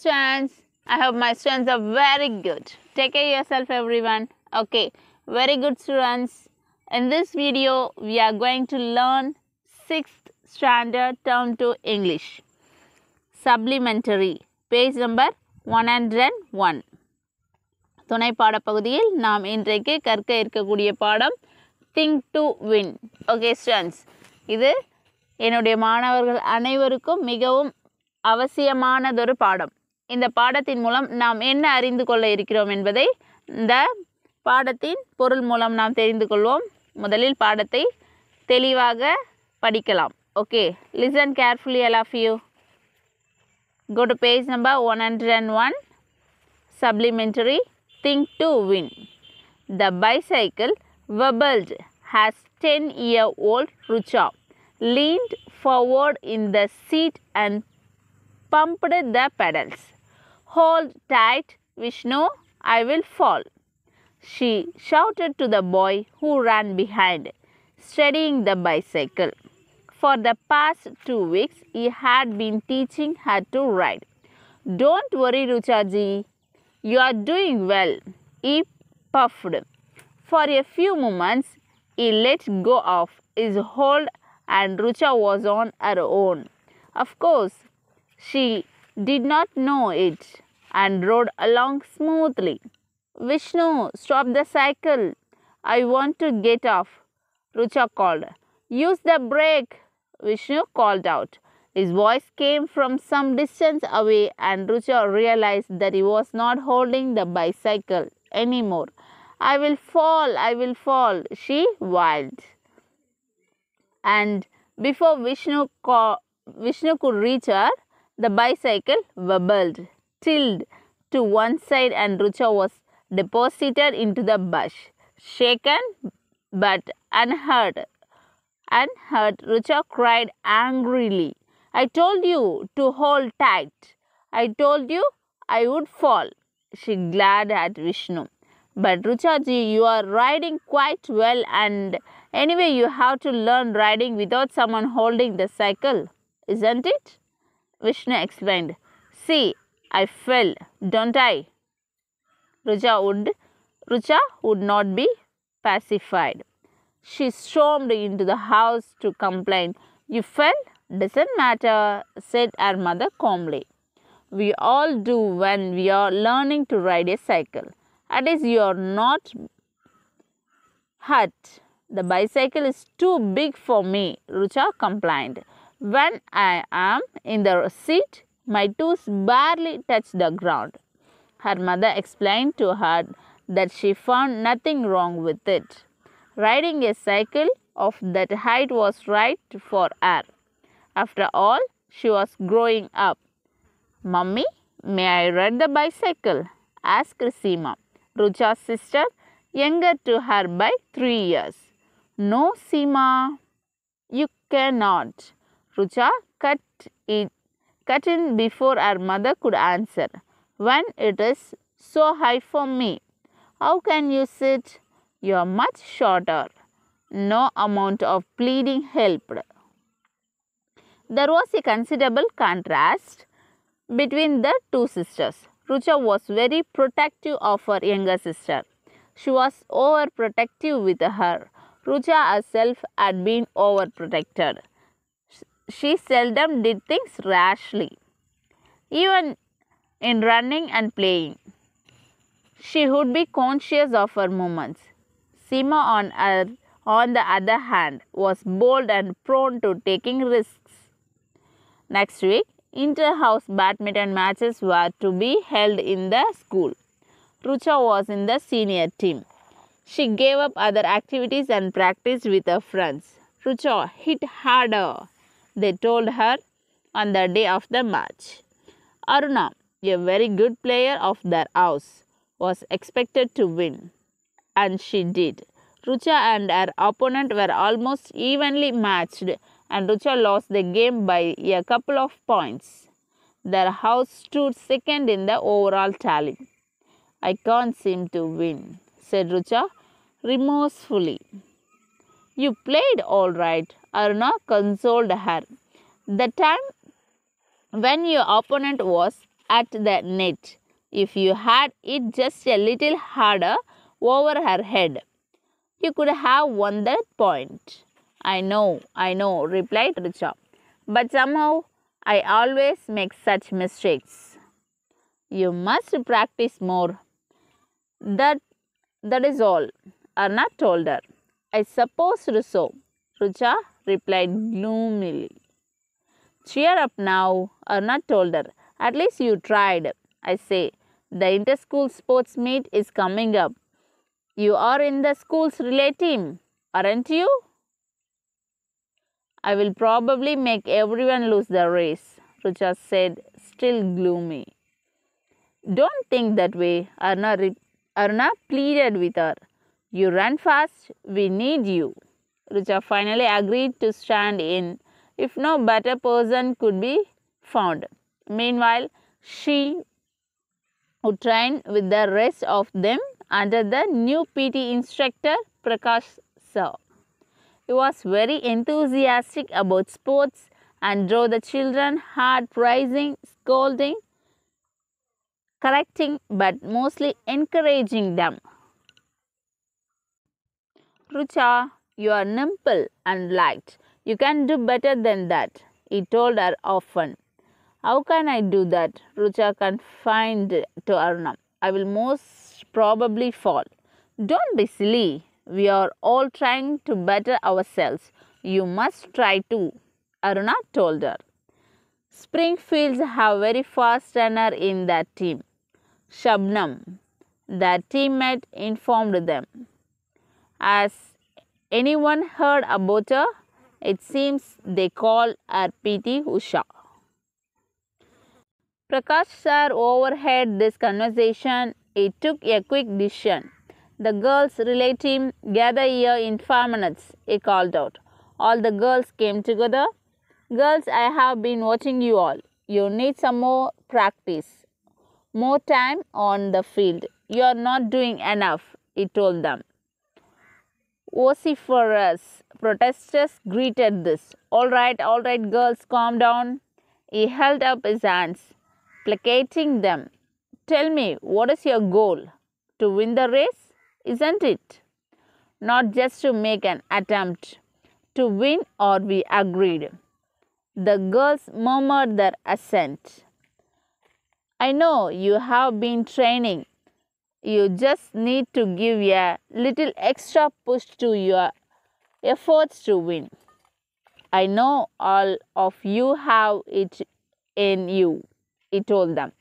students I hope my students are very good. Take care yourself everyone. Okay, very good students. In this video, we are going to learn sixth standard term to English. Supplementary. Page number 101. துணை பாடப்பகுதியில் நாம் இன்றைக்கு கற்க இருக்கக்கூடிய பாடம் think to win okay students இது என்னுடைய மாணவர்கள் அனைவருக்கும் மிகவும் அவசியமானதொரு பாடம் இந்த பாடத்தின் மூலம் நாம் என்ன அறிந்து கொள்ள இருக்கிறோம் என்பதை இந்த பாடத்தின் பொருள் மூலம் நாம் தெரிந்து கொள்வோம் முதலில் பாடத்தை தெளிவாக படிக்கலாம் okay listen carefully all of you go to page number one hundred and one supplementary think to win the bicycle wobbled as ten year old Rucha leaned forward in the seat and pumped the pedals Hold tight, Vishnu, I will fall. She shouted to the boy who ran behind, steadying the bicycle. For the past two weeks, he had been teaching her to ride. Don't worry, Ruchaji. You are doing well. He puffed. For a few moments, he let go of his hold and Rucha was on her own. Of course, she did not know it and rode along smoothly. Vishnu, stop the cycle. I want to get off. Rucha called. Use the brake. Vishnu called out. His voice came from some distance away, and Rucha realized that he was not holding the bicycle anymore. I will fall, I will fall, she wailed. And before Vishnu, Vishnu could reach her, the bicycle wobbled tilted to one side and Rucha was deposited into the bush. Shaken but unhurt, unhurt, Rucha cried angrily. I told you to hold tight. I told you I would fall. She glared at Vishnu. But Ruchaji, you are riding quite well and anyway you have to learn riding without someone holding the cycle, isn't it? Vishnu explained. See, I fell, don't I? Rucha would, Rucha would not be pacified. She stormed into the house to complain. You fell? Doesn't matter, said her mother calmly. We all do when we are learning to ride a cycle. At least you are not hurt. The bicycle is too big for me, Rucha complained. When I am in the seat, my toes barely touched the ground. Her mother explained to her that she found nothing wrong with it. Riding a cycle of that height was right for her. After all, she was growing up. Mummy, may I ride the bicycle? asked Seema, Rucha's sister, younger to her by three years. No, Seema, you cannot. Rucha cut it cut in before her mother could answer. When it is so high for me, how can you sit? You are much shorter. No amount of pleading helped. There was a considerable contrast between the two sisters. Rucha was very protective of her younger sister. She was overprotective with her. Rucha herself had been overprotected she seldom did things rashly, even in running and playing. She would be conscious of her movements. Sima, on, her, on the other hand, was bold and prone to taking risks. Next week, inter-house badminton matches were to be held in the school. Rucha was in the senior team. She gave up other activities and practiced with her friends. Rucha hit harder they told her on the day of the match. Aruna, a very good player of their house, was expected to win. And she did. Rucha and her opponent were almost evenly matched, and Rucha lost the game by a couple of points. Their house stood second in the overall tally. I can't seem to win, said Rucha remorsefully. You played all right, or consoled her. The time when your opponent was at the net, if you had it just a little harder over her head, you could have won that point. I know, I know, replied Richa. But somehow I always make such mistakes. You must practice more. That that is all. Arna told her. I suppose so. Rucha replied gloomily. Cheer up now, Arna told her. At least you tried. I say, the inter-school sports meet is coming up. You are in the school's relay team, aren't you? I will probably make everyone lose the race, Rucha said, still gloomy. Don't think that way, Arna, Arna pleaded with her. You run fast, we need you. Rucha finally agreed to stand in if no better person could be found. Meanwhile, she would train with the rest of them under the new PT instructor Prakash Sir. He was very enthusiastic about sports and drove the children hard praising, scolding, correcting, but mostly encouraging them. Rucha you are nimble and light. You can do better than that, he told her often. How can I do that? Rucha confided to Aruna. I will most probably fall. Don't be silly. We are all trying to better ourselves. You must try too, Aruna told her. Springfields have very fast runner in that team. Shabnam, their teammate, informed them. As anyone heard about her? It seems they call her PT Usha. Prakash sir overheard this conversation. He took a quick decision. The girls relate him, gather here in five minutes, he called out. All the girls came together. Girls, I have been watching you all. You need some more practice, more time on the field. You are not doing enough, he told them vociferous protesters greeted this. All right, all right, girls, calm down. He held up his hands, placating them. Tell me, what is your goal? To win the race, isn't it? Not just to make an attempt to win, or we agreed. The girls murmured their assent. I know you have been training you just need to give a little extra push to your efforts to win. I know all of you have it in you, he told them.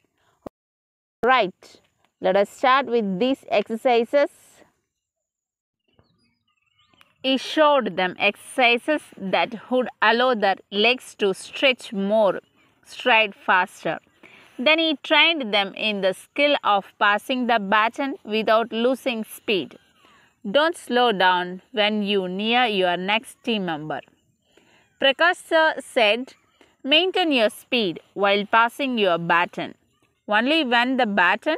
Right, let us start with these exercises. He showed them exercises that would allow their legs to stretch more, stride faster. Then he trained them in the skill of passing the baton without losing speed. Don't slow down when you near your next team member. Prakash sir said, maintain your speed while passing your baton. Only when the baton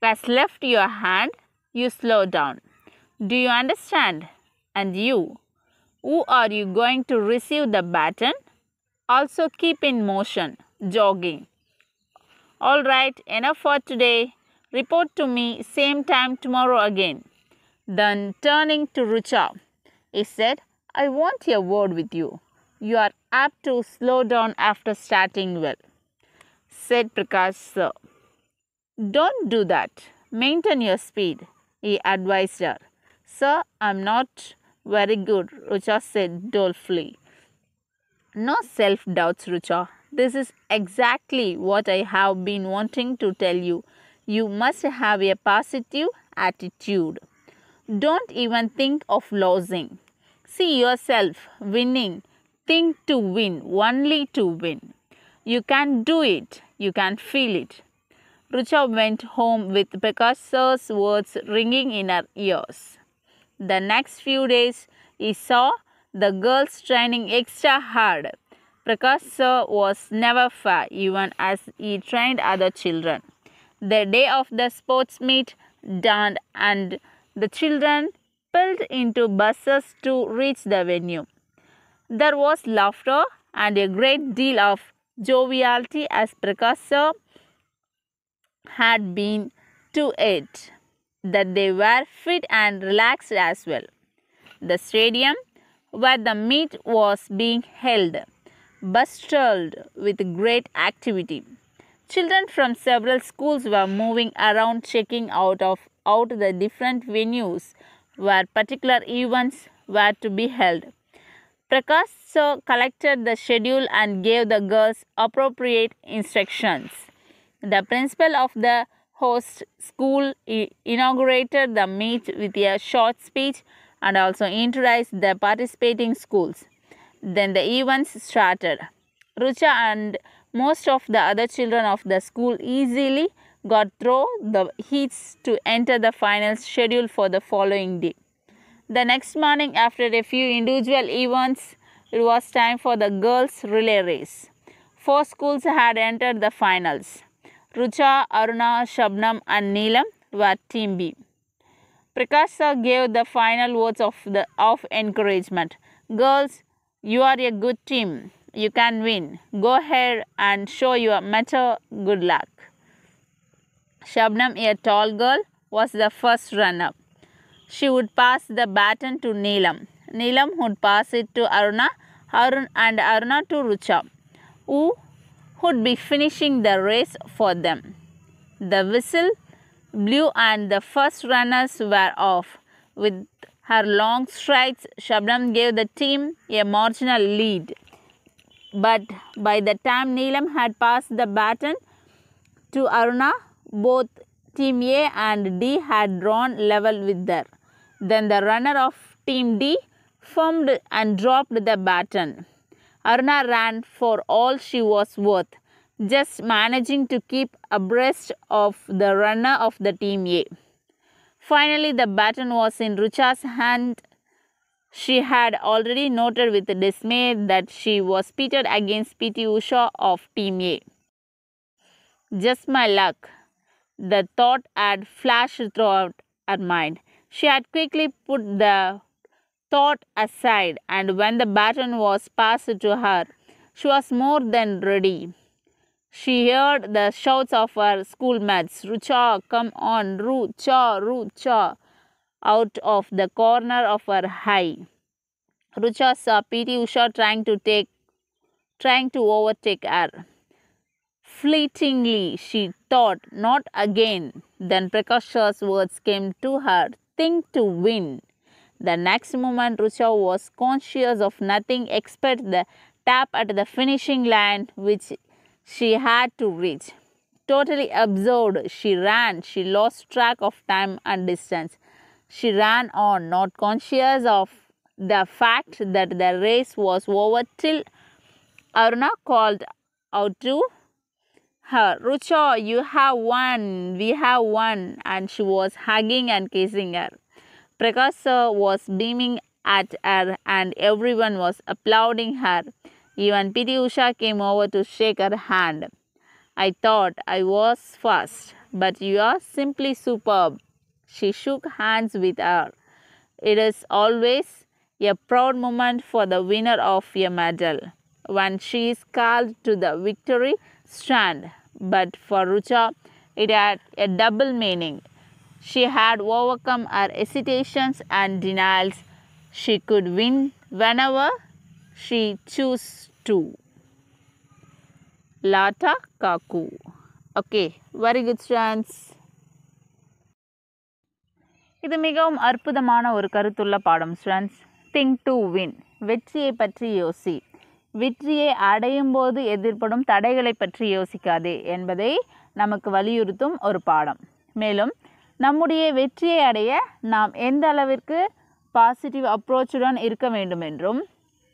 has left your hand, you slow down. Do you understand? And you, who are you going to receive the baton? Also keep in motion, jogging. All right, enough for today. Report to me same time tomorrow again. Then turning to Rucha, he said, I want a word with you. You are apt to slow down after starting well. Said Prakash, sir. Don't do that. Maintain your speed, he advised her. Sir, I'm not very good, Rucha said dolefully. No self doubts, Rucha. This is exactly what I have been wanting to tell you. You must have a positive attitude. Don't even think of losing. See yourself winning. Think to win, only to win. You can do it, you can feel it. Rucha went home with Picasso's words ringing in her ears. The next few days, he saw the girls training extra hard Precursor was never far, even as he trained other children. The day of the sports meet dawned and the children piled into buses to reach the venue. There was laughter and a great deal of joviality as Precursor had been to it, that they were fit and relaxed as well. The stadium where the meet was being held bustled with great activity. Children from several schools were moving around checking out of out the different venues where particular events were to be held. Prakash so collected the schedule and gave the girls appropriate instructions. The principal of the host school inaugurated the meet with a short speech and also introduced the participating schools. Then the events started. Rucha and most of the other children of the school easily got through the heats to enter the final schedule for the following day. The next morning, after a few individual events, it was time for the girls' relay race. Four schools had entered the finals. Rucha, Aruna, Shabnam, and Neelam were Team B. Prakash gave the final words of, the, of encouragement. Girls, you are a good team. You can win. Go ahead and show your mentor good luck. Shabnam, a tall girl, was the first runner. She would pass the baton to Neelam. Neelam would pass it to Aruna Arun, and Aruna to Rucha, who would be finishing the race for them. The whistle blew and the first runners were off with her long strides, Shabnam gave the team a marginal lead. But by the time Neelam had passed the baton to Aruna, both Team A and D had drawn level with her. Then the runner of Team D firmed and dropped the baton. Aruna ran for all she was worth, just managing to keep abreast of the runner of the Team A. Finally, the baton was in Rucha's hand. She had already noted with dismay that she was pitted against P.T. Usha of Team A. Just my luck. The thought had flashed throughout her mind. She had quickly put the thought aside, and when the baton was passed to her, she was more than ready. She heard the shouts of her schoolmates, Rucha, come on, Rucha, Rucha, out of the corner of her eye. Rucha saw P.T. Usha trying to take, trying to overtake her. Fleetingly, she thought, not again. Then Prakash's words came to her, think to win. The next moment, Rucha was conscious of nothing except the tap at the finishing line, which she had to reach. Totally absorbed, she ran. She lost track of time and distance. She ran on, not conscious of the fact that the race was over till Aruna called out to her, Rucho, you have won, we have won, and she was hugging and kissing her. Prakasa was beaming at her, and everyone was applauding her. Even Piti Usha came over to shake her hand. I thought I was fast, but you are simply superb. She shook hands with her. It is always a proud moment for the winner of a medal when she is called to the victory strand. But for Rucha, it had a double meaning. She had overcome her hesitations and denials. She could win whenever she chose to Lata Kaku. Okay, very good chance. இது மிகவும் அற்புதமான ஒரு கருத்துள்ள பாடம் students think to win வெற்றியை பற்றி யோசி வெற்றியை அடையும் போது எதிர்ப்படும் தடைகளை பற்றி யோசிக்காதே என்பதை நமக்கு வலியுறுத்தும் ஒரு பாடம் மேலும் நம்முடைய வெற்றியை அடைய நாம் எந்த அளவிற்கு பாசிட்டிவ் அப்ரோச்சுடன் இருக்க வேண்டும் என்றும்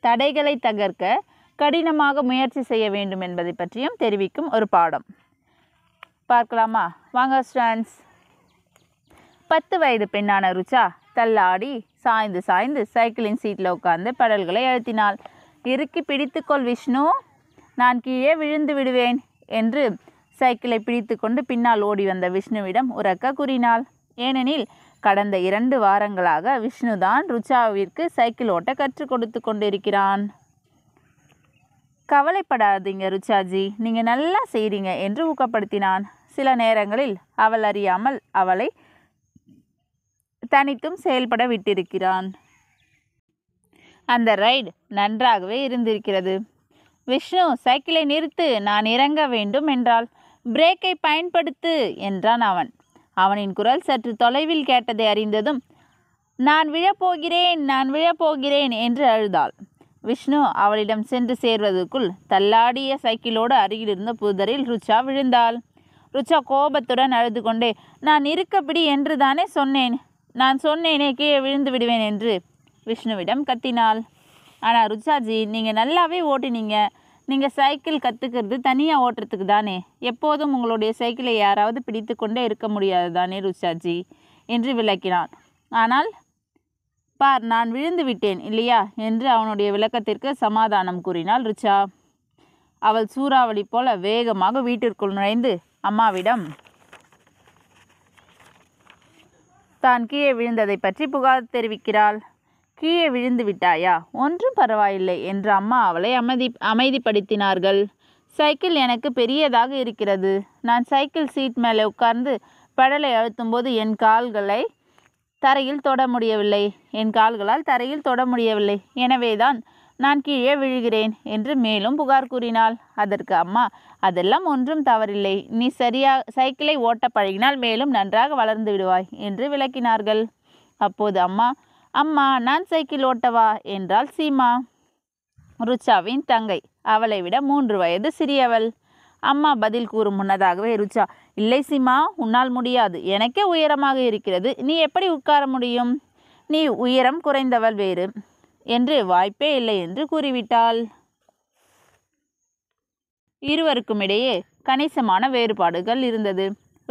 தடைகளை தகர்க்க கடினமாக முயற்சி செய்ய வேண்டும் என்பதை பற்றியும் தெரிவிக்கும் ஒரு பாடம் பார்க்கலாமா வாங்க ஸ்டான்ஸ் பத்து வயது பெண்ணான ருச்சா தள்ளாடி சாய்ந்து சாய்ந்து சைக்கிளின் சீட்டில் உட்கார்ந்து படல்களை அழுத்தினாள் இறுக்கி பிடித்துக்கொள் விஷ்ணு நான் கீழே விழுந்து விடுவேன் என்று சைக்கிளை பிடித்துக்கொண்டு பின்னால் ஓடி வந்த விஷ்ணுவிடம் உறக்க கூறினாள் ஏனெனில் கடந்த இரண்டு வாரங்களாக விஷ்ணுதான் ருச்சாவிற்கு சைக்கிள் ஓட்ட கற்றுக் கொடுத்து கொண்டிருக்கிறான் கவலைப்படாதீங்க ருச்சாஜி நீங்கள் நல்லா செய்கிறீங்க என்று ஊக்கப்படுத்தினான் சில நேரங்களில் அவள் அறியாமல் அவளை தனித்தும் செயல்பட விட்டிருக்கிறான் அந்த ரைடு நன்றாகவே இருந்திருக்கிறது விஷ்ணு சைக்கிளை நிறுத்து நான் இறங்க வேண்டும் என்றால் பிரேக்கை பயன்படுத்து என்றான் அவன் அவனின் குரல் சற்று தொலைவில் கேட்டதை அறிந்ததும் நான் விழப்போகிறேன் நான் விழப்போகிறேன் என்று அழுதாள் விஷ்ணு அவளிடம் சென்று சேர்வதற்குள் தள்ளாடிய சைக்கிளோடு அருகிலிருந்த புதரில் ருச்சா விழுந்தாள் ருச்சா கோபத்துடன் அழுது கொண்டே நான் இருக்கப்பிடி என்று தானே சொன்னேன் நான் சொன்னேனே கீழே விழுந்து விடுவேன் என்று விஷ்ணுவிடம் கத்தினாள் ஆனால் ருச்சாஜி நீங்கள் நல்லாவே ஓட்டினீங்க நீங்கள் சைக்கிள் கற்றுக்கிறது தனியாக ஓட்டுறதுக்கு தானே எப்போதும் உங்களுடைய சைக்கிளை யாராவது பிடித்து கொண்டே இருக்க முடியாது தானே ருச்சாஜி என்று விளக்கினான் ஆனால் பார் நான் விழுந்து விட்டேன் இல்லையா என்று அவனுடைய விளக்கத்திற்கு சமாதானம் கூறினாள் ரிச்சா அவள் சூறாவளி போல வேகமாக வீட்டிற்குள் நுழைந்து அம்மாவிடம் தான் கீழே விழுந்ததை பற்றி புகார் தெரிவிக்கிறாள் கீழே விழுந்து விட்டாயா ஒன்றும் பரவாயில்லை என்று அம்மா அவளை அமைதி அமைதிப்படுத்தினார்கள் சைக்கிள் எனக்கு பெரியதாக இருக்கிறது நான் சைக்கிள் சீட் மேலே உட்கார்ந்து படலை போது என் கால்களை தரையில் தொட முடியவில்லை என் கால்களால் தரையில் தொட முடியவில்லை எனவேதான் நான் கீழே விழுகிறேன் என்று மேலும் புகார் கூறினாள் அதற்கு அம்மா அதெல்லாம் ஒன்றும் தவறில்லை நீ சரியா சைக்கிளை ஓட்ட பழகினால் மேலும் நன்றாக வளர்ந்து விடுவாய் என்று விளக்கினார்கள் அப்போது அம்மா அம்மா நான் சைக்கிள் ஓட்டவா என்றாள் சீமா ருச்சாவின் தங்கை அவளை விட மூன்று வயது சிறியவள் அம்மா பதில் கூறும் முன்னதாகவே ருச்சா இல்லை சிமா உன்னால் முடியாது எனக்கே உயரமாக இருக்கிறது நீ எப்படி உட்கார முடியும் நீ உயரம் குறைந்தவள் வேறு என்று வாய்ப்பே இல்லை என்று கூறிவிட்டாள் இருவருக்கும் இடையே கணிசமான வேறுபாடுகள் இருந்தது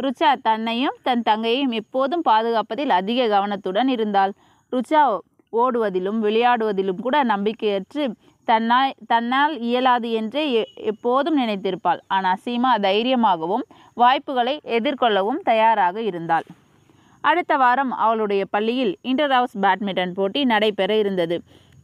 ருச்சா தன்னையும் தன் தங்கையும் எப்போதும் பாதுகாப்பதில் அதிக கவனத்துடன் இருந்தாள் ருச்சா ஓடுவதிலும் விளையாடுவதிலும் கூட நம்பிக்கையற்று தன்னால் தன்னால் இயலாது என்று எப்போதும் நினைத்திருப்பாள் ஆனால் சீமா தைரியமாகவும் வாய்ப்புகளை எதிர்கொள்ளவும் தயாராக இருந்தாள் அடுத்த வாரம் அவளுடைய பள்ளியில் இன்டர் ஹவுஸ் பேட்மிண்டன் போட்டி நடைபெற இருந்தது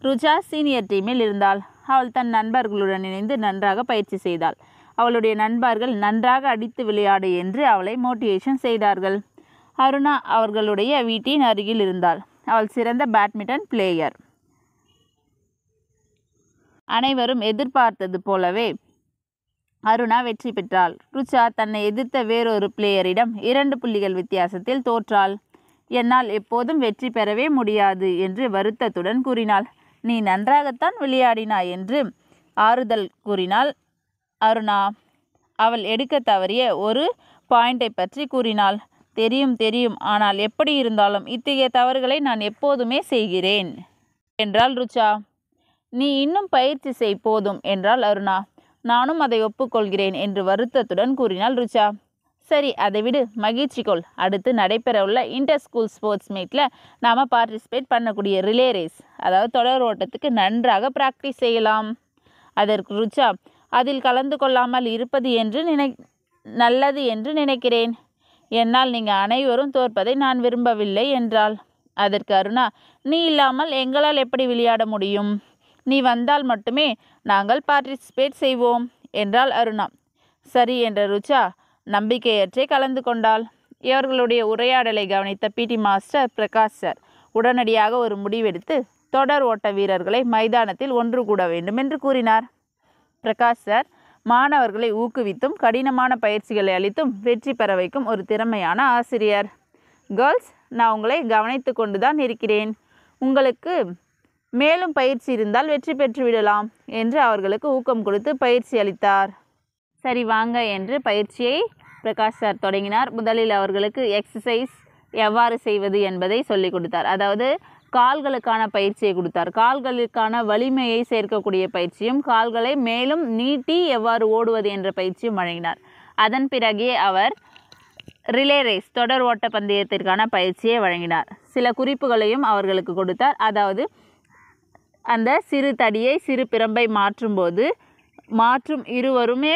ருஜா சீனியர் டீமில் இருந்தாள் அவள் தன் நண்பர்களுடன் இணைந்து நன்றாக பயிற்சி செய்தாள் அவளுடைய நண்பர்கள் நன்றாக அடித்து விளையாடு என்று அவளை மோட்டிவேஷன் செய்தார்கள் அருணா அவர்களுடைய வீட்டின் அருகில் இருந்தாள் அவள் சிறந்த பேட்மிண்டன் பிளேயர் அனைவரும் எதிர்பார்த்தது போலவே அருணா வெற்றி பெற்றாள் ருச்சா தன்னை எதிர்த்த வேறொரு பிளேயரிடம் இரண்டு புள்ளிகள் வித்தியாசத்தில் தோற்றாள் என்னால் எப்போதும் வெற்றி பெறவே முடியாது என்று வருத்தத்துடன் கூறினாள் நீ நன்றாகத்தான் விளையாடினாய் என்று ஆறுதல் கூறினாள் அருணா அவள் எடுக்க தவறிய ஒரு பாயிண்டை பற்றி கூறினாள் தெரியும் தெரியும் ஆனால் எப்படி இருந்தாலும் இத்தகைய தவறுகளை நான் எப்போதுமே செய்கிறேன் என்றாள் ருச்சா நீ இன்னும் பயிற்சி செய் போதும் என்றாள் அருணா நானும் அதை ஒப்புக்கொள்கிறேன் என்று வருத்தத்துடன் கூறினாள் ருச்சா சரி அதை விடு மகிழ்ச்சி கொள் அடுத்து நடைபெறவுள்ள இன்டர் ஸ்கூல் ஸ்போர்ட்ஸ் மீட்டில் நாம் பார்ட்டிசிபேட் பண்ணக்கூடிய ரிலே ரேஸ் அதாவது தொடர் ஓட்டத்துக்கு நன்றாக ப்ராக்டிஸ் செய்யலாம் அதற்கு ருச்சா அதில் கலந்து கொள்ளாமல் இருப்பது என்று நினை நல்லது என்று நினைக்கிறேன் என்னால் நீங்கள் அனைவரும் தோற்பதை நான் விரும்பவில்லை என்றாள் அதற்கு அருணா நீ இல்லாமல் எங்களால் எப்படி விளையாட முடியும் நீ வந்தால் மட்டுமே நாங்கள் பார்ட்டிசிபேட் செய்வோம் என்றாள் அருணா சரி என்ற ருச்சா நம்பிக்கையற்றே கலந்து கொண்டாள் இவர்களுடைய உரையாடலை கவனித்த பிடி மாஸ்டர் பிரகாஷ் சார் உடனடியாக ஒரு முடிவெடுத்து தொடர் ஓட்ட வீரர்களை மைதானத்தில் ஒன்று கூட வேண்டும் என்று கூறினார் பிரகாஷ் சார் மாணவர்களை ஊக்குவித்தும் கடினமான பயிற்சிகளை அளித்தும் வெற்றி பெற வைக்கும் ஒரு திறமையான ஆசிரியர் கேர்ள்ஸ் நான் உங்களை கவனித்து கொண்டு தான் இருக்கிறேன் உங்களுக்கு மேலும் பயிற்சி இருந்தால் வெற்றி பெற்று விடலாம் என்று அவர்களுக்கு ஊக்கம் கொடுத்து பயிற்சி அளித்தார் சரி வாங்க என்று பயிற்சியை பிரகாஷ் சார் தொடங்கினார் முதலில் அவர்களுக்கு எக்ஸசைஸ் எவ்வாறு செய்வது என்பதை சொல்லிக் கொடுத்தார் அதாவது கால்களுக்கான பயிற்சியை கொடுத்தார் கால்களுக்கான வலிமையை சேர்க்கக்கூடிய பயிற்சியும் கால்களை மேலும் நீட்டி எவ்வாறு ஓடுவது என்ற பயிற்சியும் வழங்கினார் அதன் பிறகே அவர் ரிலே ரேஸ் தொடர் ஓட்ட பந்தயத்திற்கான பயிற்சியை வழங்கினார் சில குறிப்புகளையும் அவர்களுக்கு கொடுத்தார் அதாவது அந்த சிறு தடியை சிறு பிரம்பை மாற்றும்போது மாற்றும் இருவருமே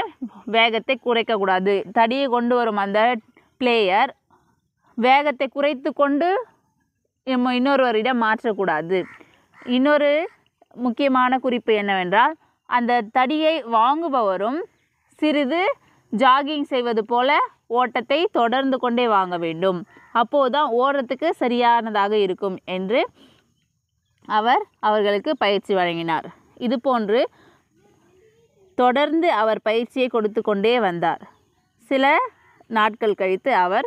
வேகத்தை குறைக்கக்கூடாது தடியை கொண்டு வரும் அந்த பிளேயர் வேகத்தை குறைத்து கொண்டு இன்னொருவரிடம் மாற்றக்கூடாது இன்னொரு முக்கியமான குறிப்பு என்னவென்றால் அந்த தடியை வாங்குபவரும் சிறிது ஜாகிங் செய்வது போல ஓட்டத்தை தொடர்ந்து கொண்டே வாங்க வேண்டும் அப்போது தான் ஓடுறதுக்கு சரியானதாக இருக்கும் என்று அவர் அவர்களுக்கு பயிற்சி வழங்கினார் இதுபோன்று தொடர்ந்து அவர் பயிற்சியை கொடுத்து கொண்டே வந்தார் சில நாட்கள் கழித்து அவர்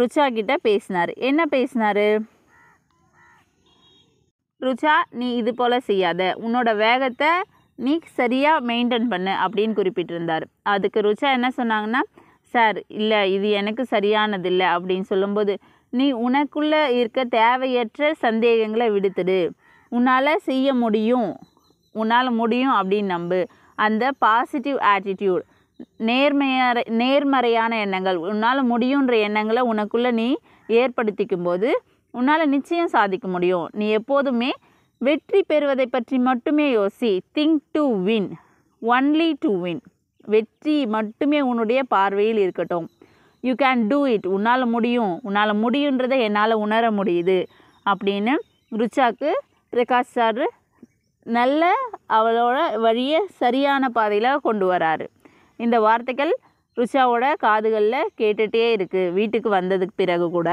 ருச்சா கிட்ட பேசினார் என்ன பேசினார் ருச்சா நீ இது போல் செய்யாத உன்னோட வேகத்தை நீ சரியாக மெயின்டைன் பண்ணு அப்படின்னு குறிப்பிட்டிருந்தார் அதுக்கு ருச்சா என்ன சொன்னாங்கன்னா சார் இல்லை இது எனக்கு சரியானதில்லை அப்படின்னு சொல்லும்போது நீ உனக்குள்ளே இருக்க தேவையற்ற சந்தேகங்களை விடுத்துடு உன்னால் செய்ய முடியும் உன்னால் முடியும் அப்படின்னு நம்பு அந்த பாசிட்டிவ் ஆட்டிடியூட் நேர்மையான நேர்மறையான எண்ணங்கள் உன்னால் முடியுன்ற எண்ணங்களை உனக்குள்ளே நீ ஏற்படுத்திக்கும் போது உன்னால் நிச்சயம் சாதிக்க முடியும் நீ எப்போதுமே வெற்றி பெறுவதை பற்றி மட்டுமே யோசி think to win only to win வெற்றி மட்டுமே உன்னுடைய பார்வையில் இருக்கட்டும் யூ கேன் டூ இட் உன்னால் முடியும் உன்னால் முடியுன்றதை என்னால் உணர முடியுது அப்படின்னு ருச்சாக்கு பிரகாஷ் சார் நல்ல அவளோட வழியை சரியான பாதையில் கொண்டு வராரு இந்த வார்த்தைகள் ருஷாவோட காதுகளில் கேட்டுகிட்டே இருக்குது வீட்டுக்கு வந்ததுக்கு பிறகு கூட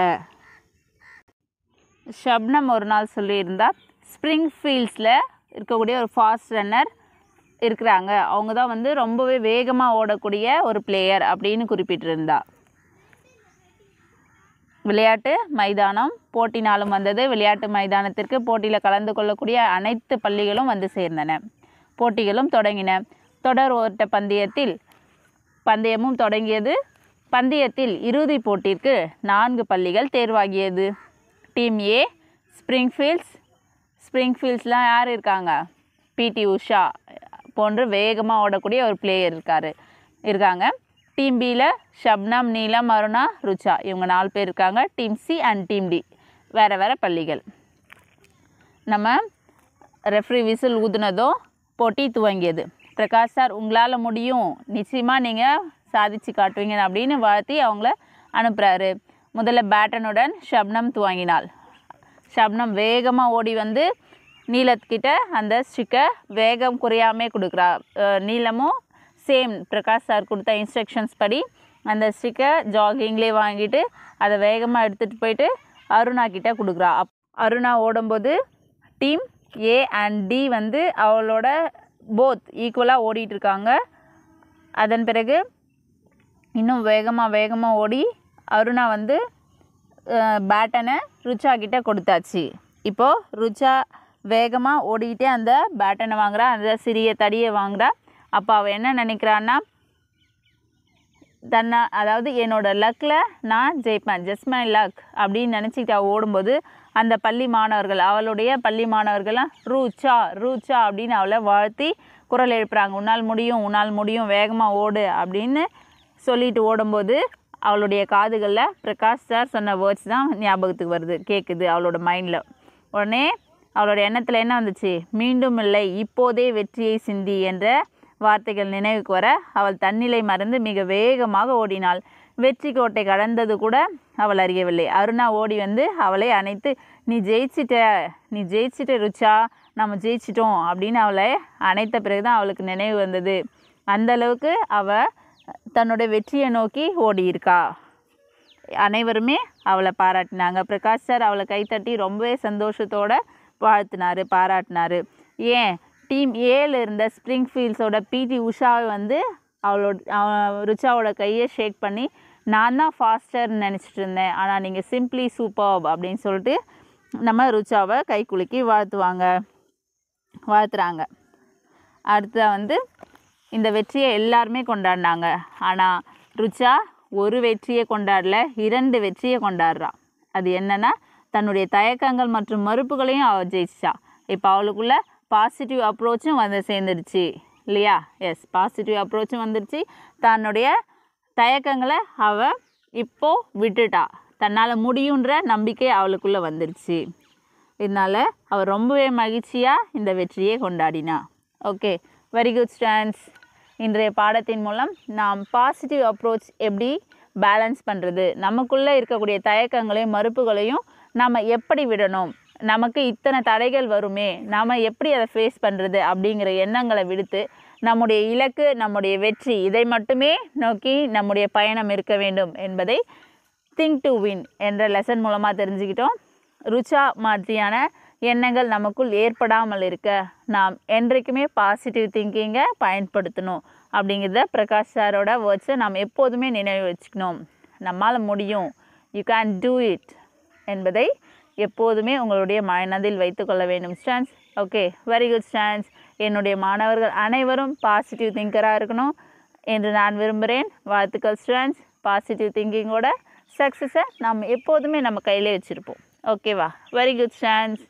ஷப்னம் ஒரு நாள் சொல்லியிருந்தா ஸ்ப்ரிங் ஃபீல்ட்ஸில் இருக்கக்கூடிய ஒரு ஃபாஸ்ட் ரன்னர் இருக்கிறாங்க அவங்க தான் வந்து ரொம்பவே வேகமாக ஓடக்கூடிய ஒரு பிளேயர் அப்படின்னு குறிப்பிட்டிருந்தா விளையாட்டு மைதானம் போட்டி நாளும் வந்தது விளையாட்டு மைதானத்திற்கு போட்டியில் கலந்து கொள்ளக்கூடிய அனைத்து பள்ளிகளும் வந்து சேர்ந்தன போட்டிகளும் தொடங்கின தொடர் ஓட்ட பந்தயத்தில் பந்தயமும் தொடங்கியது பந்தயத்தில் இறுதி போட்டிற்கு நான்கு பள்ளிகள் தேர்வாகியது டீம் ஏ ஸ்ப்ரிங்ஃபீல்ட்ஸ் ஸ்ப்ரிங்ஃபீல்ட்ஸ்லாம் யார் இருக்காங்க பிடி உஷா போன்று வேகமாக ஓடக்கூடிய ஒரு பிளேயர் இருக்கார் இருக்காங்க டீம் பியில் ஷப்னம் நீலம் அருணா ருச்சா இவங்க நாலு பேர் இருக்காங்க team C and team D வேறு வேறு பள்ளிகள் நம்ம ரெஃப்ரி விசில் ஊதுனதும் போட்டி துவங்கியது பிரகாஷ் சார் உங்களால் முடியும் நிச்சயமாக நீங்கள் சாதித்து காட்டுவீங்க அப்படின்னு வாழ்த்தி அவங்கள அனுப்புகிறாரு முதல்ல பேட்டனுடன் ஷப்னம் துவங்கினாள் ஷப்னம் வேகமாக ஓடி வந்து நீலத்துக்கிட்ட அந்த ஸ்டிக்கை வேகம் குறையாமே கொடுக்குறா நீளமும் சேம் பிரகாஷ் சார் கொடுத்த இன்ஸ்ட்ரக்ஷன்ஸ் படி அந்த ஸ்டிக்கை ஜாகிங்லேயே வாங்கிட்டு அதை வேகமாக எடுத்துகிட்டு போயிட்டு அருணா கிட்டே கொடுக்குறா அப் அருணா ஓடும்போது டீம் ஏ அண்ட் டி வந்து அவளோட போத் ஈக்குவலாக ஓடிட்டுருக்காங்க அதன் பிறகு இன்னும் வேகமாக வேகமாக ஓடி அருணா வந்து பேட்டனை ருச்சா கிட்டே கொடுத்தாச்சு இப்போது ருச்சா வேகமாக ஓடிக்கிட்டே அந்த பேட்டனை வாங்குகிறா அந்த சிறிய தடியை வாங்குகிறா அப்போ அவள் என்ன நினைக்கிறான்னா தன்னை அதாவது என்னோடய லக்கில் நான் ஜெயிப்பேன் ஜஸ்ட் மை லக் அப்படின்னு நினச்சிக்கிட்டு அவள் ஓடும்போது அந்த பள்ளி மாணவர்கள் அவளுடைய பள்ளி மாணவர்கள்லாம் ரூச்சா ரூச்சா அப்படின்னு அவளை வாழ்த்தி குரல் எழுப்புறாங்க உன்னால் முடியும் உன்னால் முடியும் வேகமாக ஓடு அப்படின்னு சொல்லிட்டு ஓடும்போது அவளுடைய காதுகளில் பிரகாஷ் சார் சொன்ன வேர்ட்ஸ் தான் ஞாபகத்துக்கு வருது கேட்குது அவளோட மைண்டில் உடனே அவளோட எண்ணத்தில் என்ன வந்துச்சு மீண்டும் இல்லை இப்போதே வெற்றியை சிந்தி என்ற வார்த்தைகள் நினைவுக்கு வர அவள் தன்னிலை மறந்து மிக வேகமாக ஓடினாள் வெற்றி கோட்டை கடந்தது கூட அவள் அறியவில்லை அருணா ஓடி வந்து அவளை அணைத்து நீ ஜெயிச்சிட்ட நீ ஜெயிச்சிட்ட ருச்சா நம்ம ஜெயிச்சிட்டோம் அப்படின்னு அவளை அணைத்த பிறகு தான் அவளுக்கு நினைவு வந்தது அந்த அளவுக்கு அவள் தன்னோட வெற்றியை நோக்கி ஓடி இருக்கா அனைவருமே அவளை பாராட்டினாங்க பிரகாஷ் சார் அவளை கைத்தட்டி ரொம்பவே சந்தோஷத்தோடு வாழ்த்தினார் பாராட்டினார் ஏன் டீம் ஏல இருந்த ஸ்ப்ரிங் ஃபீல்ட்ஸோட பிடி உஷாவை வந்து அவளோட ருச்சாவோட கையை ஷேக் பண்ணி நான் தான் ஃபாஸ்டர்னு நினச்சிட்டு இருந்தேன் ஆனால் நீங்கள் சிம்ப்ளி சூப்பர் அப்படின்னு சொல்லிட்டு நம்ம ருச்சாவை கை குலுக்கி வாழ்த்துவாங்க வாழ்த்துறாங்க அடுத்த வந்து இந்த வெற்றியை எல்லாருமே கொண்டாடினாங்க ஆனால் ருச்சா ஒரு வெற்றியை கொண்டாடல இரண்டு வெற்றியை கொண்டாடுறான் அது என்னென்னா தன்னுடைய தயக்கங்கள் மற்றும் மறுப்புகளையும் அவர் ஜெயிச்சா இப்போ அவளுக்குள்ளே பாசிட்டிவ் அப்ரோச்சும் வந்து சேர்ந்துருச்சு இல்லையா எஸ் பாசிட்டிவ் அப்ரோச்சும் வந்துருச்சு தன்னுடைய தயக்கங்களை அவள் இப்போது விட்டுட்டா தன்னால் முடியுன்ற நம்பிக்கை அவளுக்குள்ளே வந்துருச்சு இதனால் அவள் ரொம்பவே மகிழ்ச்சியாக இந்த வெற்றியை கொண்டாடினா ஓகே வெரி குட் ஸ்டாண்ட்ஸ் இன்றைய பாடத்தின் மூலம் நாம் பாசிட்டிவ் அப்ரோச் எப்படி பேலன்ஸ் பண்ணுறது நமக்குள்ளே இருக்கக்கூடிய தயக்கங்களையும் மறுப்புகளையும் நாம் எப்படி விடணும் நமக்கு இத்தனை தடைகள் வருமே நாம் எப்படி அதை ஃபேஸ் பண்ணுறது அப்படிங்கிற எண்ணங்களை விடுத்து நம்முடைய இலக்கு நம்முடைய வெற்றி இதை மட்டுமே நோக்கி நம்முடைய பயணம் இருக்க வேண்டும் என்பதை திங்க் டு வின் என்ற லெசன் மூலமாக தெரிஞ்சுக்கிட்டோம் ருச்சா மாதிரியான எண்ணங்கள் நமக்குள் ஏற்படாமல் இருக்க நாம் என்றைக்குமே பாசிட்டிவ் திங்கிங்கை பயன்படுத்தணும் அப்படிங்கிறத பிரகாஷ் சாரோட வேர்ட்ஸை நாம் எப்போதுமே நினைவு வச்சுக்கணும் நம்மால் முடியும் யூ கேன் டூ இட் என்பதை எப்போதுமே உங்களுடைய மனதில் வைத்துக்கொள்ள வேண்டும் stance okay very good stance என்னுடைய மாணவர்கள் அனைவரும் பாசிட்டிவ் திங்கராக இருக்கணும் என்று நான் விரும்புகிறேன் வாழ்த்துக்கள் ஸ்டான்ஸ் பாசிட்டிவ் திங்கிங்கோட சக்ஸஸை நம்ம எப்போதுமே நம்ம கையிலே வச்சுருப்போம் ஓகேவா very good stance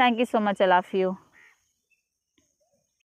thank you so much all of you